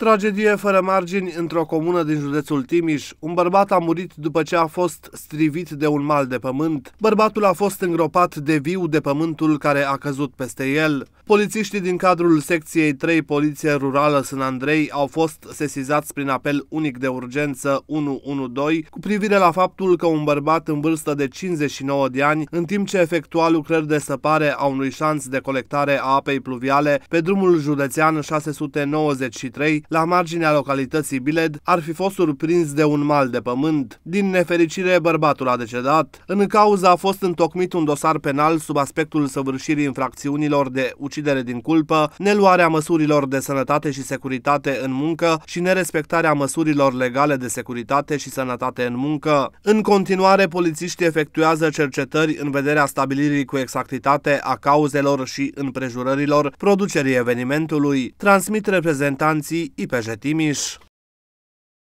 Tragedie fără margini într-o comună din județul Timiș. Un bărbat a murit după ce a fost strivit de un mal de pământ. Bărbatul a fost îngropat de viu de pământul care a căzut peste el. Polițiștii din cadrul secției 3 Poliție Rurală Sân Andrei au fost sesizați prin apel unic de urgență 112 cu privire la faptul că un bărbat în vârstă de 59 de ani, în timp ce efectua lucrări de săpare a unui șanț de colectare a apei pluviale pe drumul județean 693, la marginea localității Biled, ar fi fost surprins de un mal de pământ. Din nefericire, bărbatul a decedat. În cauză a fost întocmit un dosar penal sub aspectul săvârșirii infracțiunilor de ucidere din culpă, neluarea măsurilor de sănătate și securitate în muncă și nerespectarea măsurilor legale de securitate și sănătate în muncă. În continuare, polițiștii efectuează cercetări în vederea stabilirii cu exactitate a cauzelor și împrejurărilor producerii evenimentului. Transmit reprezentanții i Pajatimis.